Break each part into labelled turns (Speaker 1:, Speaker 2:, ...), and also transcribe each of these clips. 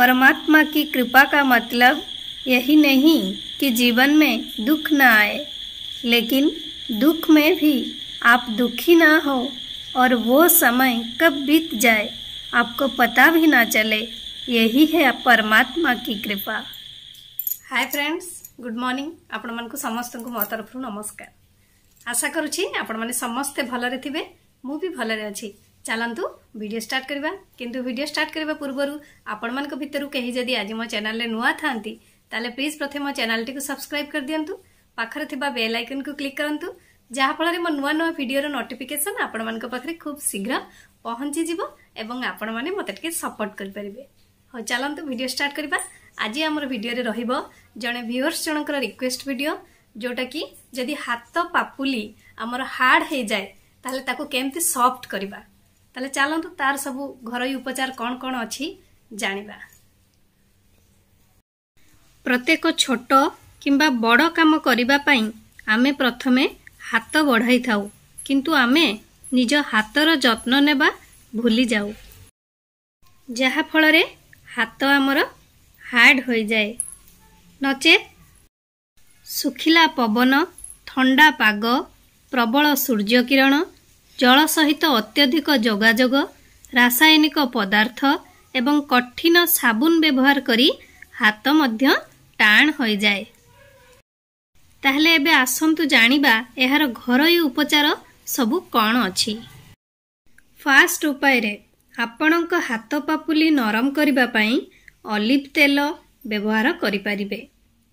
Speaker 1: परमात्मा की कृपा का मतलब यही नहीं कि जीवन में दुख ना आए लेकिन दुख में भी आप दुखी ना हो और वो समय कब बीत जाए आपको पता भी ना चले यही है परमात्मा की कृपा हाय फ्रेंड्स गुड मॉर्निंग आपण समस्त को मो तरफ नमस्कार आशा କରୁଛି आपण मैंने समस्ते ଥିବେ ମୁଁ ବି ଭଲରେ अच्छी ଚାଲନ୍ତୁ ଭିଡ଼ିଓ ଷ୍ଟାର୍ଟ କରିବା କିନ୍ତୁ ଭିଡ଼ିଓ ଷ୍ଟାର୍ଟ କରିବା ପୂର୍ବରୁ ଆପଣମାନଙ୍କ ଭିତରୁ କେହି ଯଦି ଆଜି ମୋ ଚ୍ୟାନେଲରେ ନୂଆ ଥାଆନ୍ତି ତାହେଲେ ପ୍ଲିଜ୍ ପ୍ରଥମେ ମୋ ଚ୍ୟାନେଲଟିକୁ ସବସ୍କ୍ରାଇବ୍ କରିଦିଅନ୍ତୁ ପାଖରେ ଥିବା ବେଲ୍ ଆଇକନ୍କୁ କ୍ଲିକ୍ କରନ୍ତୁ ଯାହାଫଳରେ ମୋ ନୂଆ ନୂଆ ଭିଡ଼ିଓର ନୋଟିଫିକେସନ୍ ଆପଣମାନଙ୍କ ପାଖରେ ଖୁବ୍ ଶୀଘ୍ର ପହଞ୍ଚିଯିବ ଏବଂ ଆପଣମାନେ ମୋତେ ଟିକେ ସପୋର୍ଟ କରିପାରିବେ ହଉ ଚାଲନ୍ତୁ ଭିଡ଼ିଓ ଷ୍ଟାର୍ଟ କରିବା ଆଜି ଆମର ଭିଡ଼ିଓରେ ରହିବ ଜଣେ ଭିଉଅର୍ସ ଜଣଙ୍କର ରିକ୍ୱେଷ୍ଟ ଭିଡ଼ିଓ ଯେଉଁଟାକି ଯଦି ହାତ ପାପୁଲି ଆମର ହାର୍ଡ଼ ହେଇଯାଏ ତାହେଲେ ତାକୁ କେମିତି ସଫ୍ଟ କରିବା ତାହେଲେ ଚାଲନ୍ତୁ ତାର ସବୁ ଘରୋଇ ଉପଚାର କ'ଣ କ'ଣ ଅଛି ଜାଣିବା ପ୍ରତ୍ୟେକ ଛୋଟ କିମ୍ବା ବଡ଼ କାମ କରିବା ପାଇଁ ଆମେ ପ୍ରଥମେ ହାତ ବଢ଼ାଇଥାଉ କିନ୍ତୁ ଆମେ ନିଜ ହାତର ଯତ୍ନ ନେବା ଭୁଲିଯାଉ ଯାହାଫଳରେ ହାତ ଆମର ହାର୍ଡ଼ ହୋଇଯାଏ ନଚେତ୍ ଶୁଖିଲା ପବନ ଥଣ୍ଡା ପାଗ ପ୍ରବଳ ସୂର୍ଯ୍ୟକିରଣ ଜଳ ସହିତ ଅତ୍ୟଧିକ ଯୋଗାଯୋଗ ରାସାୟନିକ ପଦାର୍ଥ ଏବଂ କଠିନ ସାବୁନ ବ୍ୟବହାର କରି ହାତ ମଧ୍ୟ ଟାଣ ହୋଇଯାଏ ତାହେଲେ ଏବେ ଆସନ୍ତୁ ଜାଣିବା ଏହାର ଘରୋଇ ଉପଚାର ସବୁ କ'ଣ ଅଛି ଫାଷ୍ଟ ଉପାୟରେ ଆପଣଙ୍କ ହାତ ପାପୁଲି ନରମ କରିବା ପାଇଁ ଅଲିଭ୍ ତେଲ ବ୍ୟବହାର କରିପାରିବେ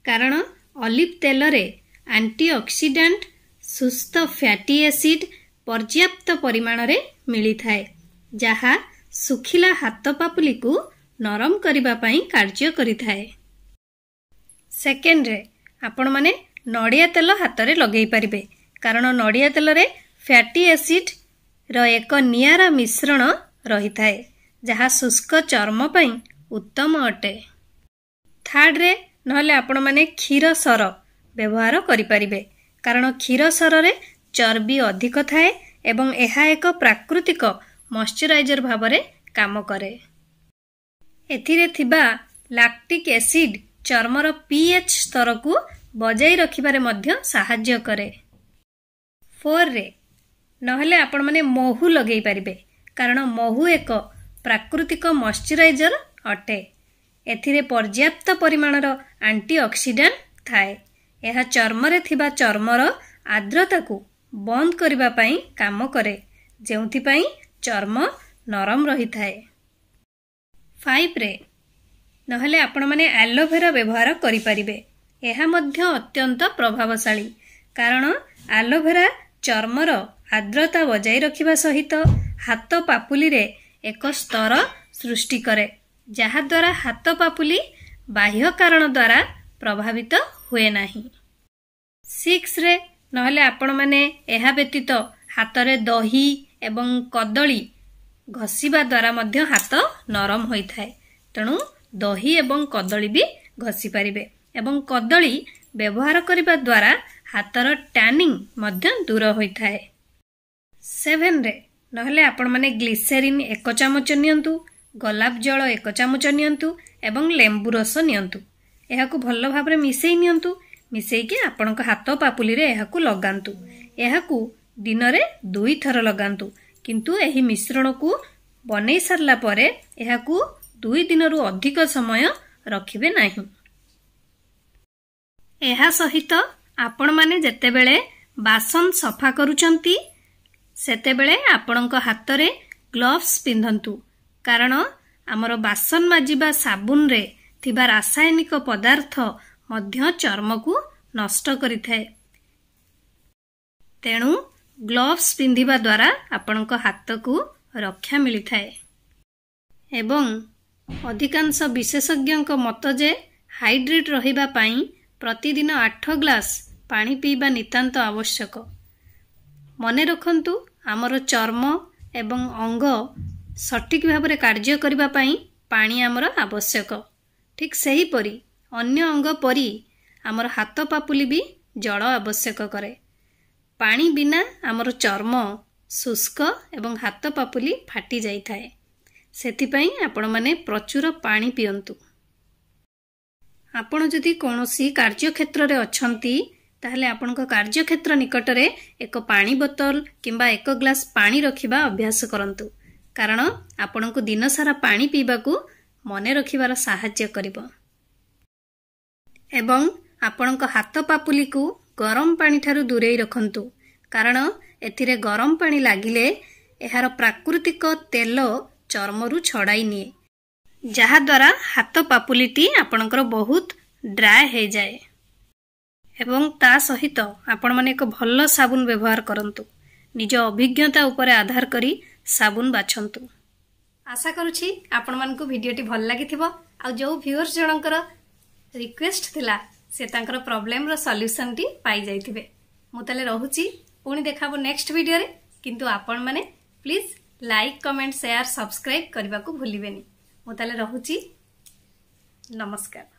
Speaker 1: କାରଣ ଅଲିଭ୍ ତେଲରେ ଆଣ୍ଟିଅକ୍ସିଡ଼ାଣ୍ଟ ସୁସ୍ଥ ଫ୍ୟାଟି ଏସିଡ଼୍ ପର୍ଯ୍ୟାପ୍ତ ପରିମାଣରେ ମିଳିଥାଏ ଯାହା ଶୁଖିଲା ହାତ ପାପୁଲିକୁ ନରମ କରିବା ପାଇଁ କାର୍ଯ୍ୟ କରିଥାଏ ସେକେଣ୍ଡରେ ଆପଣମାନେ ନଡ଼ିଆ ତେଲ ହାତରେ ଲଗାଇ ପାରିବେ କାରଣ ନଡ଼ିଆ ତେଲରେ ଫ୍ୟାଟି ଆସିଡର ଏକ ନିଆରା ମିଶ୍ରଣ ରହିଥାଏ ଯାହା ଶୁଷ୍କ ଚର୍ମ ପାଇଁ ଉତ୍ତମ ଅଟେ ଥାର୍ଡ଼ରେ ନହେଲେ ଆପଣମାନେ କ୍ଷୀର ସର ବ୍ୟବହାର କରିପାରିବେ କାରଣ କ୍ଷୀର ସରରେ ଚର୍ବି ଅଧିକ ଥାଏ ଏବଂ ଏହା ଏକ ପ୍ରାକୃତିକ ମଶ୍ଚରାଇଜର ଭାବରେ କାମ କରେ ଏଥିରେ ଥିବା ଲାକ୍ଟିକ୍ ଏସିଡ୍ ଚର୍ମର ପିଏଚ୍ ସ୍ତରକୁ ବଜାଇ ରଖିବାରେ ମଧ୍ୟ ସାହାଯ୍ୟ କରେ ଫୋର୍ରେ ନହେଲେ ଆପଣମାନେ ମହୁ ଲଗାଇ ପାରିବେ କାରଣ ମହୁ ଏକ ପ୍ରାକୃତିକ ମଶ୍ଚରାଇଜର ଅଟେ ଏଥିରେ ପର୍ଯ୍ୟାପ୍ତ ପରିମାଣର ଆଣ୍ଟି ଅକ୍ସିଡେଣ୍ଟ ଥାଏ ଏହା ଚର୍ମରେ ଥିବା ଚର୍ମର ଆର୍ଦ୍ରତାକୁ ବନ୍ଦ କରିବା ପାଇଁ କାମ କରେ ଯେଉଁଥିପାଇଁ ଚର୍ମ ନରମ ରହିଥାଏ ଫାଇପ୍ରେ ନହେଲେ ଆପଣମାନେ ଆଲୋଭେରା ବ୍ୟବହାର କରିପାରିବେ ଏହା ମଧ୍ୟ ଅତ୍ୟନ୍ତ ପ୍ରଭାବଶାଳୀ କାରଣ ଆଲୋଭେରା ଚର୍ମର ଆର୍ଦ୍ରତା ବଜାଇ ରଖିବା ସହିତ ହାତ ପାପୁଲିରେ ଏକ ସ୍ତର ସୃଷ୍ଟି କରେ ଯାହାଦ୍ୱାରା ହାତ ପାପୁଲି ବାହ୍ୟ କାରଣ ଦ୍ୱାରା ପ୍ରଭାବିତ ହୁଏ ନାହିଁ ସିକ୍ସରେ ନହେଲେ ଆପଣମାନେ ଏହା ବ୍ୟତୀତ ହାତରେ ଦହି ଏବଂ କଦଳୀ ଘଷିବା ଦ୍ୱାରା ମଧ୍ୟ ହାତ ନରମ ହୋଇଥାଏ ତେଣୁ ଦହି ଏବଂ କଦଳୀ ବି ଘଷି ପାରିବେ ଏବଂ କଦଳୀ ବ୍ୟବହାର କରିବା ଦ୍ୱାରା ହାତର ଟାନିଂ ମଧ୍ୟ ଦୂର ହୋଇଥାଏ ସେଭେନରେ ନହେଲେ ଆପଣମାନେ ଗ୍ଲିସେରିନ୍ ଏକ ଚାମଚ ନିଅନ୍ତୁ ଗୋଲାପ ଜଳ ଏକ ଚାମଚ ନିଅନ୍ତୁ ଏବଂ ଲେମ୍ବୁ ରସ ନିଅନ୍ତୁ ଏହାକୁ ଭଲ ଭାବରେ ମିଶାଇ ନିଅନ୍ତୁ ମିଶେଇକି ଆପଣଙ୍କ ହାତ ପାପୁଲିରେ ଏହାକୁ ଲଗାନ୍ତୁ ଏହାକୁ ଦିନରେ ଦୁଇ ଥର ଲଗାନ୍ତୁ କିନ୍ତୁ ଏହି ମିଶ୍ରଣକୁ ବନେଇ ସାରିଲା ପରେ ଏହାକୁ ଦୁଇ ଦିନରୁ ଅଧିକ ସମୟ ରଖିବେ ନାହିଁ ଏହା ସହିତ ଆପଣମାନେ ଯେତେବେଳେ ବାସନ ସଫା କରୁଛନ୍ତି ସେତେବେଳେ ଆପଣଙ୍କ ହାତରେ ଗ୍ଲୋଭସ୍ ପିନ୍ଧନ୍ତୁ କାରଣ ଆମର ବାସନ ମାଜିବା ସାବୁନରେ ଥିବା ରାସାୟନିକ ପଦାର୍ଥ ମଧ୍ୟ ଚର୍ମକୁ ନଷ୍ଟ କରିଥାଏ ତେଣୁ ଗ୍ଲୋଭସ୍ ପିନ୍ଧିବା ଦ୍ୱାରା ଆପଣଙ୍କ ହାତକୁ ରକ୍ଷା ମିଳିଥାଏ ଏବଂ ଅଧିକାଂଶ ବିଶେଷଜ୍ଞଙ୍କ ମତ ଯେ ହାଇଡ୍ରେଟ୍ ରହିବା ପାଇଁ ପ୍ରତିଦିନ ଆଠ ଗ୍ଲାସ୍ ପାଣି ପିଇବା ନିତାନ୍ତ ଆବଶ୍ୟକ ମନେ ରଖନ୍ତୁ ଆମର ଚର୍ମ ଏବଂ ଅଙ୍ଗ ସଠିକ୍ ଭାବରେ କାର୍ଯ୍ୟ କରିବା ପାଇଁ ପାଣି ଆମର ଆବଶ୍ୟକ ଠିକ୍ ସେହିପରି ଅନ୍ୟ ଅଙ୍ଗ ପରି ଆମର ହାତ ପାପୁଲି ବି ଜଳ ଆବଶ୍ୟକ କରେ ପାଣି ବିନା ଆମର ଚର୍ମ ଶୁଷ୍କ ଏବଂ ହାତ ପାପୁଲି ଫାଟି ଯାଇଥାଏ ସେଥିପାଇଁ ଆପଣମାନେ ପ୍ରଚୁର ପାଣି ପିଅନ୍ତୁ ଆପଣ ଯଦି କୌଣସି କାର୍ଯ୍ୟକ୍ଷେତ୍ରରେ ଅଛନ୍ତି ତାହେଲେ ଆପଣଙ୍କ କାର୍ଯ୍ୟକ୍ଷେତ୍ର ନିକଟରେ ଏକ ପାଣି ବୋତଲ କିମ୍ବା ଏକ ଗ୍ଲାସ୍ ପାଣି ରଖିବା ଅଭ୍ୟାସ କରନ୍ତୁ କାରଣ ଆପଣଙ୍କୁ ଦିନସାରା ପାଣି ପିଇବାକୁ ମନେ ରଖିବାର ସାହାଯ୍ୟ କରିବ ଏବଂ ଆପଣଙ୍କ ହାତ ପାପୁଲିକୁ ଗରମ ପାଣି ଠାରୁ ଦୂରେଇ ରଖନ୍ତୁ କାରଣ ଏଥିରେ ଗରମ ପାଣି ଲାଗିଲେ ଏହାର ପ୍ରାକୃତିକ ତେଲ ଚର୍ମରୁ ଛଡ଼ାଇ ନିଏ ଯାହାଦ୍ୱାରା ହାତ ପାପୁଲିଟି ଆପଣଙ୍କର ବହୁତ ଡ୍ରାଏ ହୋଇଯାଏ ଏବଂ ତା ସହିତ ଆପଣମାନେ ଏକ ଭଲ ସାବୁନ ବ୍ୟବହାର କରନ୍ତୁ ନିଜ ଅଭିଜ୍ଞତା ଉପରେ ଆଧାର କରି ସାବୁନ ବାଛନ୍ତୁ ଆଶା କରୁଛି ଆପଣମାନଙ୍କୁ ଭିଡ଼ିଓଟି ଭଲ ଲାଗିଥିବ ଆଉ ଯେଉଁ ଭିୟର୍ସ ଜଣଙ୍କର ରିକ୍ୱେଷ୍ଟ ଥିଲା ସେ ତାଙ୍କର ପ୍ରୋବ୍ଲେମ୍ର ସଲ୍ୟୁସନ୍ଟି ପାଇଯାଇଥିବେ ମୁଁ ତାହେଲେ ରହୁଛି ପୁଣି ଦେଖାହବ ନେକ୍ସଟ ଭିଡ଼ିଓରେ କିନ୍ତୁ ଆପଣମାନେ please like comment share subscribe କରିବାକୁ ଭୁଲିବେନି ମୁଁ ତାହେଲେ ରହୁଛି ନମସ୍କାର